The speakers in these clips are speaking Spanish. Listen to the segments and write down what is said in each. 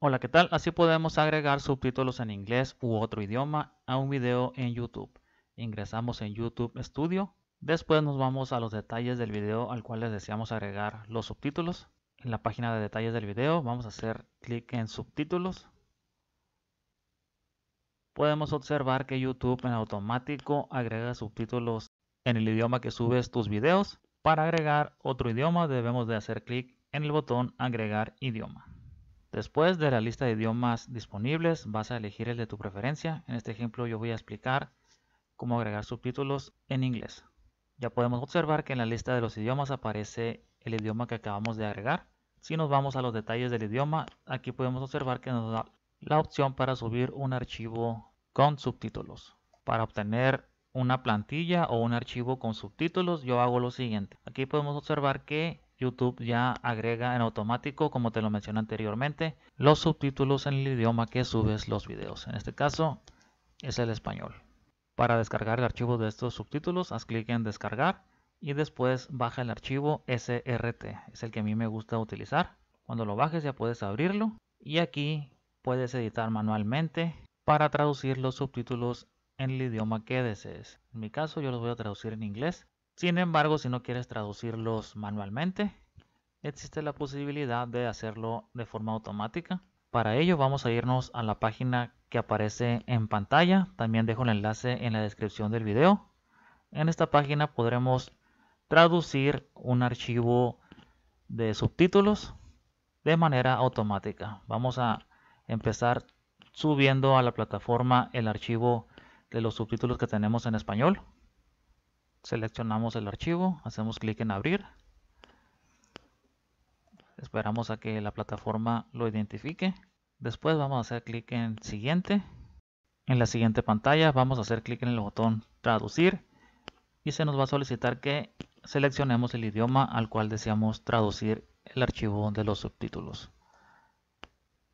Hola, ¿qué tal? Así podemos agregar subtítulos en inglés u otro idioma a un video en YouTube. Ingresamos en YouTube Studio. Después nos vamos a los detalles del video al cual les deseamos agregar los subtítulos. En la página de detalles del video vamos a hacer clic en subtítulos. Podemos observar que YouTube en automático agrega subtítulos en el idioma que subes tus videos. Para agregar otro idioma debemos de hacer clic en el botón agregar idioma. Después de la lista de idiomas disponibles, vas a elegir el de tu preferencia. En este ejemplo yo voy a explicar cómo agregar subtítulos en inglés. Ya podemos observar que en la lista de los idiomas aparece el idioma que acabamos de agregar. Si nos vamos a los detalles del idioma, aquí podemos observar que nos da la opción para subir un archivo con subtítulos. Para obtener una plantilla o un archivo con subtítulos, yo hago lo siguiente. Aquí podemos observar que YouTube ya agrega en automático, como te lo mencioné anteriormente, los subtítulos en el idioma que subes los videos. En este caso es el español. Para descargar el archivo de estos subtítulos, haz clic en descargar y después baja el archivo SRT. Es el que a mí me gusta utilizar. Cuando lo bajes ya puedes abrirlo y aquí puedes editar manualmente para traducir los subtítulos en el idioma que desees. En mi caso yo los voy a traducir en inglés sin embargo, si no quieres traducirlos manualmente, existe la posibilidad de hacerlo de forma automática. Para ello vamos a irnos a la página que aparece en pantalla. También dejo el enlace en la descripción del video. En esta página podremos traducir un archivo de subtítulos de manera automática. Vamos a empezar subiendo a la plataforma el archivo de los subtítulos que tenemos en español. Seleccionamos el archivo, hacemos clic en abrir. Esperamos a que la plataforma lo identifique. Después vamos a hacer clic en siguiente. En la siguiente pantalla vamos a hacer clic en el botón traducir y se nos va a solicitar que seleccionemos el idioma al cual deseamos traducir el archivo de los subtítulos.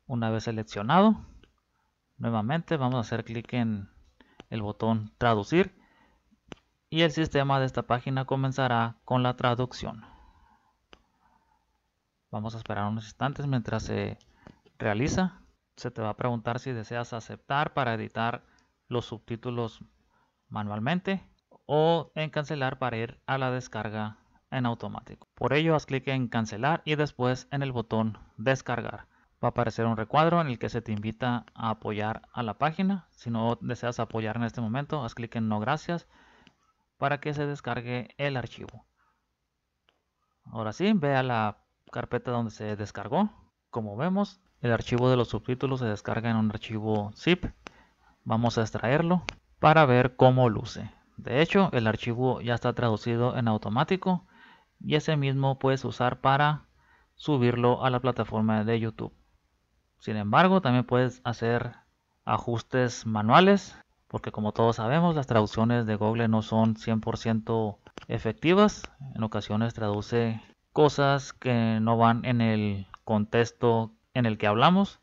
Una vez seleccionado, nuevamente vamos a hacer clic en el botón traducir y el sistema de esta página comenzará con la traducción. Vamos a esperar unos instantes mientras se realiza. Se te va a preguntar si deseas aceptar para editar los subtítulos manualmente o en cancelar para ir a la descarga en automático. Por ello haz clic en cancelar y después en el botón descargar. Va a aparecer un recuadro en el que se te invita a apoyar a la página. Si no deseas apoyar en este momento, haz clic en no gracias para que se descargue el archivo. Ahora sí, vea la carpeta donde se descargó. Como vemos, el archivo de los subtítulos se descarga en un archivo zip. Vamos a extraerlo para ver cómo luce. De hecho, el archivo ya está traducido en automático y ese mismo puedes usar para subirlo a la plataforma de YouTube. Sin embargo, también puedes hacer ajustes manuales porque como todos sabemos las traducciones de Google no son 100% efectivas, en ocasiones traduce cosas que no van en el contexto en el que hablamos,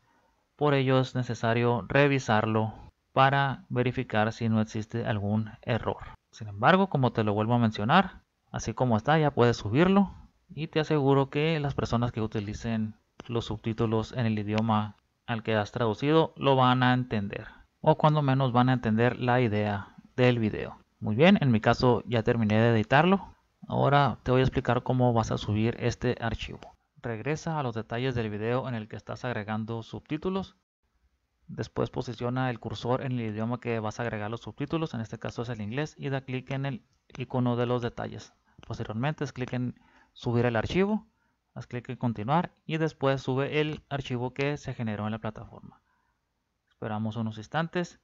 por ello es necesario revisarlo para verificar si no existe algún error. Sin embargo, como te lo vuelvo a mencionar, así como está ya puedes subirlo y te aseguro que las personas que utilicen los subtítulos en el idioma al que has traducido lo van a entender o cuando menos van a entender la idea del video. Muy bien, en mi caso ya terminé de editarlo. Ahora te voy a explicar cómo vas a subir este archivo. Regresa a los detalles del video en el que estás agregando subtítulos. Después posiciona el cursor en el idioma que vas a agregar los subtítulos, en este caso es el inglés, y da clic en el icono de los detalles. Posteriormente, haz clic en subir el archivo, haz clic en continuar y después sube el archivo que se generó en la plataforma. Esperamos unos instantes.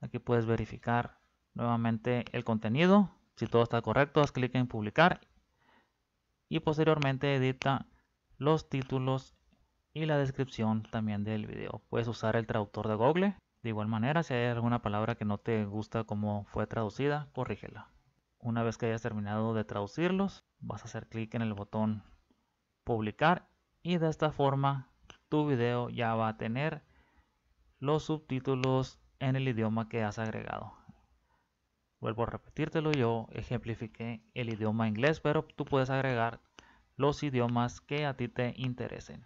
Aquí puedes verificar nuevamente el contenido. Si todo está correcto, haz clic en publicar y posteriormente edita los títulos y la descripción también del video. Puedes usar el traductor de Google. De igual manera, si hay alguna palabra que no te gusta como fue traducida, corrígela. Una vez que hayas terminado de traducirlos, vas a hacer clic en el botón publicar y de esta forma tu video ya va a tener los subtítulos en el idioma que has agregado. Vuelvo a repetírtelo, yo ejemplifique el idioma inglés, pero tú puedes agregar los idiomas que a ti te interesen.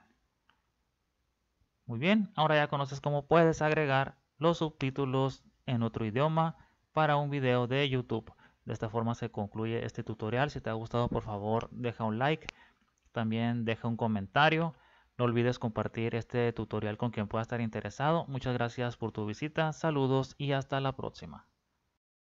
Muy bien, ahora ya conoces cómo puedes agregar los subtítulos en otro idioma para un video de YouTube. De esta forma se concluye este tutorial. Si te ha gustado, por favor, deja un like. También deja un comentario. No olvides compartir este tutorial con quien pueda estar interesado. Muchas gracias por tu visita, saludos y hasta la próxima.